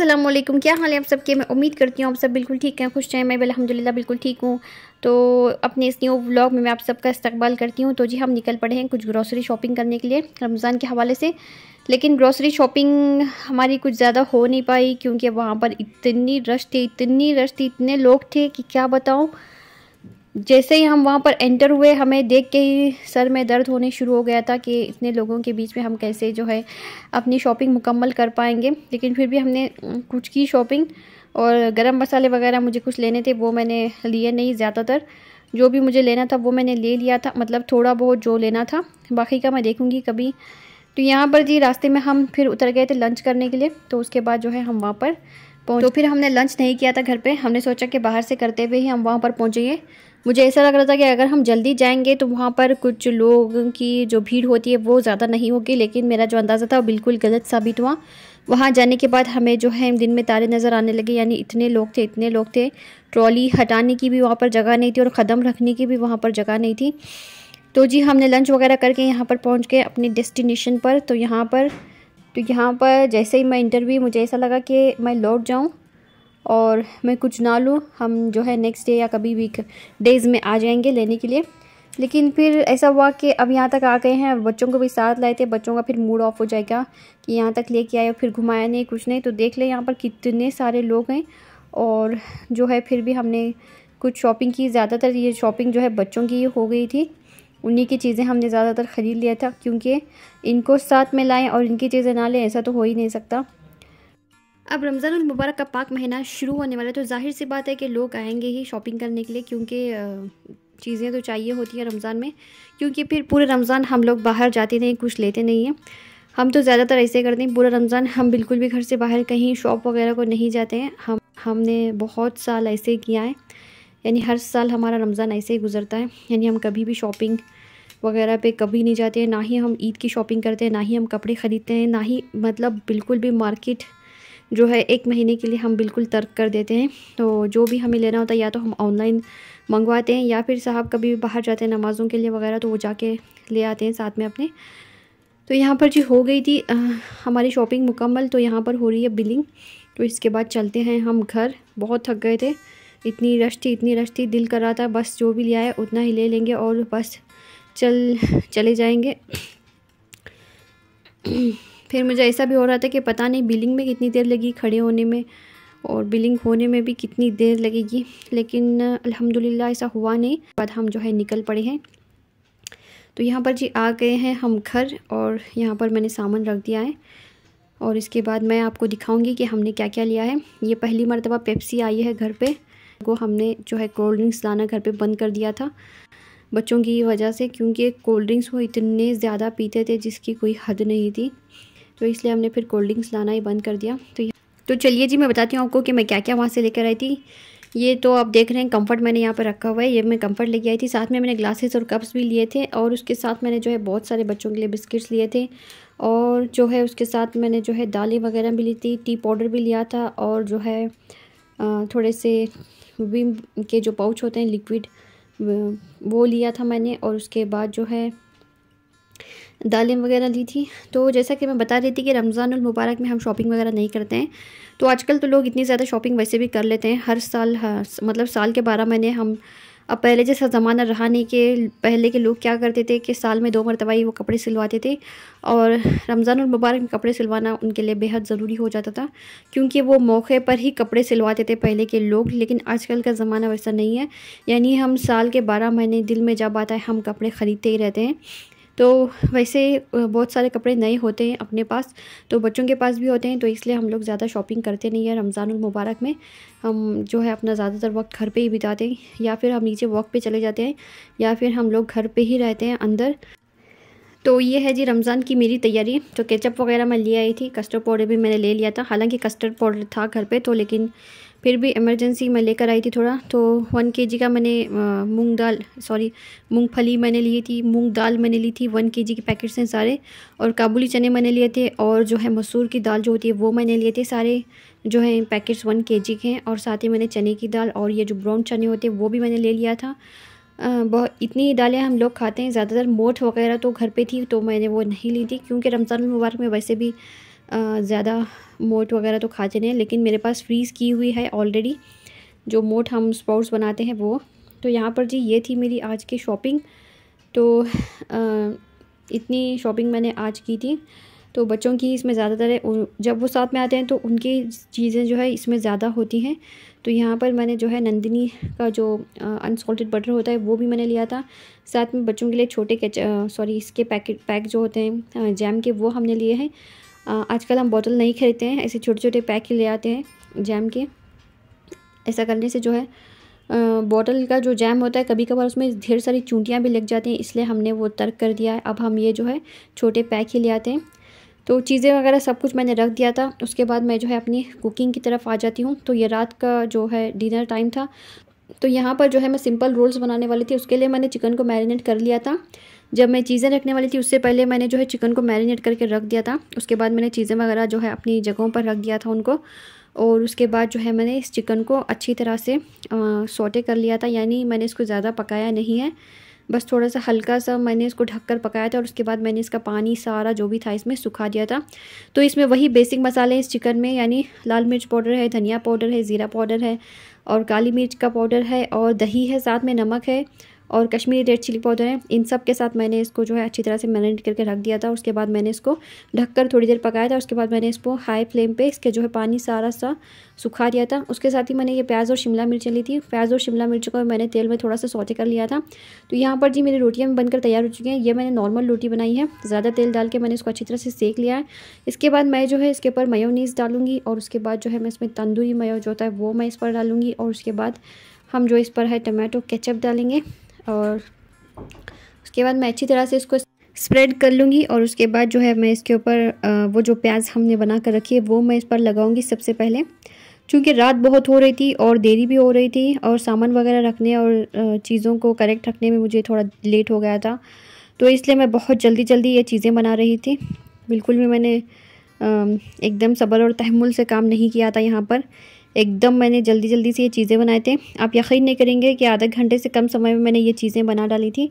अस्सलाम वालेकुम क्या हाल है आप सबके मैं उम्मीद करती हूँ आप सब बिल्कुल ठीक हैं खुश हैं मैं भी अलहमदिल्ला बिल्कुल ठीक हूँ तो अपने इस न्यू व्लॉग में मैं आप सबका इस्तकबाल करती हूँ तो जी हम निकल पड़े हैं कुछ ग्रॉसरी शॉपिंग करने के लिए रमज़ान के हवाले से लेकिन ग्रॉसरी शॉपिंग हमारी कुछ ज़्यादा हो नहीं पाई क्योंकि वहाँ पर इतनी रश थी इतनी रश थी इतने लोग थे कि क्या बताऊँ जैसे ही हम वहाँ पर एंटर हुए हमें देख के ही सर में दर्द होने शुरू हो गया था कि इतने लोगों के बीच में हम कैसे जो है अपनी शॉपिंग मुकम्मल कर पाएंगे लेकिन फिर भी हमने कुछ की शॉपिंग और गरम मसाले वगैरह मुझे कुछ लेने थे वो मैंने लिए नहीं ज़्यादातर जो भी मुझे लेना था वो मैंने ले लिया था मतलब थोड़ा बहुत जो लेना था बाकी का मैं देखूँगी कभी तो यहाँ पर जी रास्ते में हम फिर उतर गए थे लंच करने के लिए तो उसके बाद जो है हम वहाँ पर पहुँच तो फिर हमने लंच नहीं किया था घर पे हमने सोचा कि बाहर से करते हुए ही हम वहाँ पर पहुँचेंगे मुझे ऐसा लग रहा था कि अगर हम जल्दी जाएंगे तो वहाँ पर कुछ लोगों की जो भीड़ होती है वो ज़्यादा नहीं होगी लेकिन मेरा जो अंदाज़ा था वो बिल्कुल गलत साबित हुआ वहाँ जाने के बाद हमें जो है दिन में तारे नज़र आने लगे यानी इतने लोग थे इतने लोग थे ट्रॉली हटाने की भी वहाँ पर जगह नहीं थी और ख़दम रखने की भी वहाँ पर जगह नहीं थी तो जी हमने लंच वगैरह करके यहाँ पर पहुँच गए अपने डेस्टिनेशन पर तो यहाँ पर तो यहाँ पर जैसे ही मैं इंटरव्यू मुझे ऐसा लगा कि मैं लौट जाऊँ और मैं कुछ ना लूँ हम जो है नेक्स्ट डे या कभी वीक डेज़ में आ जाएंगे लेने के लिए लेकिन फिर ऐसा हुआ कि अब यहाँ तक आ गए हैं बच्चों को भी साथ लाए थे बच्चों का फिर मूड ऑफ हो जाएगा कि यहाँ तक लेके आए फिर घुमाया नहीं कुछ नहीं तो देख ले यहाँ पर कितने सारे लोग हैं और जो है फिर भी हमने कुछ शॉपिंग की ज़्यादातर ये शॉपिंग जो है बच्चों की हो गई थी उन्हीं की चीज़ें हमने ज़्यादातर ख़रीद लिया था क्योंकि इनको साथ में लाएँ और इनकी चीज़ें ना लें ऐसा तो हो ही नहीं सकता अब रमज़ान मुबारक का पाक महीना शुरू होने वाला है तो जाहिर सी बात है कि लोग आएंगे ही शॉपिंग करने के लिए क्योंकि चीज़ें तो चाहिए होती हैं रमज़ान में क्योंकि फिर पूरे रमज़ान हम लोग बाहर जाते नहीं कुछ लेते नहीं हैं हम तो ज़्यादातर ऐसे करते हैं पूरा रमज़ान हम बिल्कुल भी घर से बाहर कहीं शॉप वगैरह को नहीं जाते हैं हम हमने बहुत साल ऐसे किया है यानी हर साल हमारा रमज़ान ऐसे ही गुजरता है यानी हम कभी भी शॉपिंग वगैरह पे कभी नहीं जाते हैं ना ही हम ईद की शॉपिंग करते हैं ना ही हम कपड़े ख़रीदते हैं ना ही मतलब बिल्कुल भी मार्केट जो है एक महीने के लिए हम बिल्कुल तर्क कर देते हैं तो जो भी हमें लेना होता है या तो हम ऑनलाइन मंगवाते हैं या फिर साहब कभी बाहर जाते हैं नमाज़ों के लिए वगैरह तो वो जाके ले आते हैं साथ में अपने तो यहाँ पर जी हो गई थी आ, हमारी शॉपिंग मुकम्मल तो यहाँ पर हो रही है बिलिंग तो इसके बाद चलते हैं हम घर बहुत थक गए थे इतनी रश थी इतनी रश थी दिल कर रहा था बस जो भी लिया है उतना ही ले लेंगे और बस चल चले जाएंगे फिर मुझे ऐसा भी हो रहा था कि पता नहीं बिलिंग में कितनी देर लगी खड़े होने में और बिलिंग होने में भी कितनी देर लगेगी लेकिन अल्हम्दुलिल्लाह ऐसा हुआ नहीं बाद हम जो है निकल पड़े हैं तो यहाँ पर जी आ गए हैं हम घर और यहाँ पर मैंने सामान रख दिया है और इसके बाद मैं आपको दिखाऊंगी कि हमने क्या क्या लिया है ये पहली मरतबा पेप्सी आई है घर पर वो हमने जो है कोल्ड ड्रिंक्स लाना घर पर बंद कर दिया था बच्चों की वजह से क्योंकि कोल्ड ड्रिंक्स वो इतने ज़्यादा पीते थे जिसकी कोई हद नहीं थी तो इसलिए हमने फिर कोल्ड ड्रिंक्स लाना ही बंद कर दिया तो तो चलिए जी मैं बताती हूँ आपको कि मैं क्या क्या वहाँ से लेकर आई थी ये तो आप देख रहे हैं कंफर्ट मैंने यहाँ पर रखा हुआ है ये मैं कंफर्ट लेके आई थी साथ में मैंने ग्लासेस और कप्स भी लिए थे और उसके साथ मैंने जो है बहुत सारे बच्चों के लिए बिस्किट्स लिए थे और जो है उसके साथ मैंने जो है दालें वगैरह भी ली थी टी पाउडर भी लिया था और जो है थोड़े से विम के जो पाउच होते हैं लिक्विड वो लिया था मैंने और उसके बाद जो है दालें वगैरह ली थी तो जैसा कि मैं बता रही थी कि रमज़ान मुबारक में हम शॉपिंग वगैरह नहीं करते हैं तो आजकल तो लोग इतनी ज़्यादा शॉपिंग वैसे भी कर लेते हैं हर साल हर, हाँ, मतलब साल के बारह महीने हम अब पहले जैसा ज़माना रहा नहीं कि पहले के लोग क्या करते थे कि साल में दो मरतबा ही वो कपड़े सिलवाते थे और रमज़ान और मुबारक में कपड़े सिलवाना उनके लिए बेहद ज़रूरी हो जाता था क्योंकि वो मौके पर ही कपड़े सिलवाते थे पहले के लोग लेकिन आजकल का ज़माना वैसा नहीं है यानी हम साल के बारह महीने दिल में जब आता है हम कपड़े ख़रीदते ही रहते हैं तो वैसे बहुत सारे कपड़े नए होते हैं अपने पास तो बच्चों के पास भी होते हैं तो इसलिए हम लोग ज़्यादा शॉपिंग करते नहीं है रमज़ान मुबारक में हम जो है अपना ज़्यादातर वक्त घर पे ही बिताते हैं या फिर हम नीचे वॉक पे चले जाते हैं या फिर हम लोग घर पे ही रहते हैं अंदर तो ये है जी रमज़ान की मेरी तैयारी तो केचप वगैरह मैं ले आई थी कस्टर्ड पाउडर भी मैंने ले लिया था हालांकि कस्टर्ड पाउडर था घर पे तो लेकिन फिर भी इमरजेंसी मैं लेकर आई थी थोड़ा तो वन के जी का मैंने मूंग दाल सॉरी मूंगफली मैंने ली थी मूंग दाल मैंने ली थी वन के जी के पैकेट्स हैं सारे और काबुली चने मैंने लिए थे और जो है मसूर की दाल जो होती है वो मैंने लिए थे सारे जो है पैकेट्स वन के जी के हैं और साथ ही मैंने चने की दाल और ये जो ब्राउन चने होते हैं वो भी मैंने ले लिया था बहुत इतनी ही दालें हम लोग खाते हैं ज़्यादातर मोठ वगैरह तो घर पर थी तो मैंने वो नहीं ली थी क्योंकि रमज़ान मुबारक में वैसे भी ज़्यादा मोट वगैरह तो खाते नहीं लेकिन मेरे पास फ्रीज़ की हुई है ऑलरेडी जो मोट हम स्पाउट्स बनाते हैं वो तो यहाँ पर जी ये थी मेरी आज की शॉपिंग तो आ, इतनी शॉपिंग मैंने आज की थी तो बच्चों की इसमें ज़्यादातर है जब वो साथ में आते हैं तो उनकी चीज़ें जो है इसमें ज़्यादा होती हैं तो यहाँ पर मैंने जो है नंदिनी का जो अनसॉल्टेड बटर होता है वो भी मैंने लिया था साथ में बच्चों के लिए छोटे सॉरी इसके पैकेट पैक जो होते हैं जैम के वो हमने लिए हैं आजकल हम बोतल नहीं खरीदते हैं ऐसे छोटे छोटे पैक ही ले आते हैं जैम के ऐसा करने से जो है बॉटल का जो जैम होता है कभी कभार उसमें ढेर सारी चूंटियाँ भी लग जाती हैं इसलिए हमने वो तर्क कर दिया है अब हम ये जो है छोटे पैक ही ले आते हैं तो चीज़ें वगैरह सब कुछ मैंने रख दिया था उसके बाद मैं जो है अपनी कुकिंग की तरफ आ जाती हूँ तो ये रात का जो है डिनर टाइम था तो यहाँ पर जो है मैं सिंपल रोल्स बनाने वाली थी उसके लिए मैंने चिकन को मैरिनेट कर लिया था जब मैं चीज़ें रखने वाली थी उससे पहले मैंने जो है चिकन को मैरिनेट करके रख दिया था उसके बाद मैंने चीज़ें वगैरह जो है अपनी जगहों पर रख दिया था उनको और उसके बाद जो है मैंने इस चिकन को अच्छी तरह से सोटे कर लिया था यानी मैंने इसको ज़्यादा पकाया नहीं है बस थोड़ा सा हल्का सा मैंने इसको ढककर पकाया था और उसके बाद मैंने इसका पानी सारा जो भी था इसमें सुखा दिया था तो इसमें वही बेसिक मसाले इस चिकन में यानी लाल मिर्च पाउडर है धनिया पाउडर है ज़ीरा पाउडर है और काली मिर्च का पाउडर है और दही है साथ में नमक है और कश्मीरी रेड चिली पाउडर है इन सब के साथ मैंने इसको जो है अच्छी तरह से मैरिनेट करके रख दिया था उसके बाद मैंने इसको ढककर थोड़ी देर पकाया था उसके बाद मैंने इसको हाई फ्लेम पे इसके जो है पानी सारा सा सुखा दिया था उसके साथ ही मैंने ये प्याज और शिमला मिर्च ली थी प्याज और शिमला मिर्च को मैंने तेल में थोड़ा सा सौते कर लिया था तो यहाँ पर जी मेरी रोटियाँ बनकर तैयार हो चुकी हैं ये मैंने नॉर्मल रोटी बनाई है ज़्यादा तेल डाल के मैंने इसको अच्छी तरह से सेक लिया है इसके बाद मैं जो है इसके ऊपर मयोनीस डालूंगी और उसके बाद जो है मैं इसमें तंदूरी मयो जो होता है वो मैं इस पर डालूंगी और उसके बाद हम जो इस पर है टमाटो केचप डालेंगे और उसके बाद मैं अच्छी तरह से इसको स्प्रेड कर लूँगी और उसके बाद जो है मैं इसके ऊपर वो जो प्याज हमने बना कर रखी है वो मैं इस पर लगाऊँगी सबसे पहले क्योंकि रात बहुत हो रही थी और देरी भी हो रही थी और सामान वगैरह रखने और चीज़ों को करेक्ट रखने में मुझे थोड़ा लेट हो गया था तो इसलिए मैं बहुत जल्दी जल्दी ये चीज़ें बना रही थी बिल्कुल भी मैंने एकदम सब्र और तहमुल से काम नहीं किया था यहाँ पर एकदम मैंने जल्दी जल्दी से ये चीज़ें बनाए थे आप यकीन नहीं करेंगे कि आधे घंटे से कम समय में मैंने ये चीज़ें बना डाली थी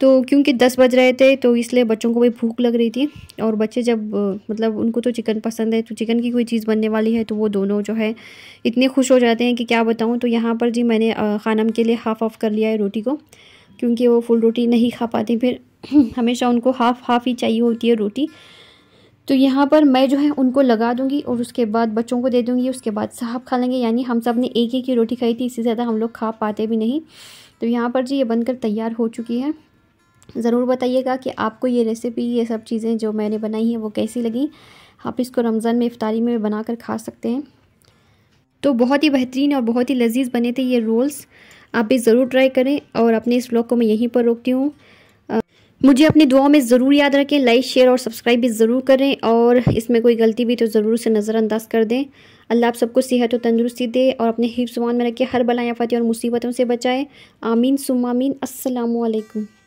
तो क्योंकि दस बज रहे थे तो इसलिए बच्चों को भी भूख लग रही थी और बच्चे जब मतलब उनको तो चिकन पसंद है तो चिकन की कोई चीज़ बनने वाली है तो वो दोनों जो है इतने खुश हो जाते हैं कि क्या बताऊँ तो यहाँ पर जी मैंने खानम के लिए हाफ़ ऑफ़ कर लिया है रोटी को क्योंकि वो फुल रोटी नहीं खा पाते फिर हमेशा उनको हाफ़ हाफ़ ही चाहिए होती है रोटी तो यहाँ पर मैं जो है उनको लगा दूँगी और उसके बाद बच्चों को दे दूँगी उसके बाद साहब खा लेंगे यानी हम सब ने एक एक ही रोटी खाई थी इससे ज़्यादा हम लोग खा पाते भी नहीं तो यहाँ पर जी ये बनकर तैयार हो चुकी है ज़रूर बताइएगा कि आपको ये रेसिपी ये सब चीज़ें जो मैंने बनाई हैं वो कैसी लगी आप इसको रमज़ान में इफ़ारी में बना कर खा सकते हैं तो बहुत ही बेहतरीन और बहुत ही लजीज बने थे ये रोल्स आप भी ज़रूर ट्राई करें और अपने इस ब्लॉग को मैं यहीं पर रोकती हूँ मुझे अपनी दुआओं में ज़रूर याद रखें लाइक शेयर और सब्सक्राइब भी ज़रूर करें और इसमें कोई गलती भी तो ज़रूर से नज़रअंदाज कर दें अल्लाह आप सबको सेहत और तंदुरुस्ती दे और अपने हिफ्जवान में रखें हर बलायाफाती और मुसीबतों से बचाए आमीन सुमामीन असलकम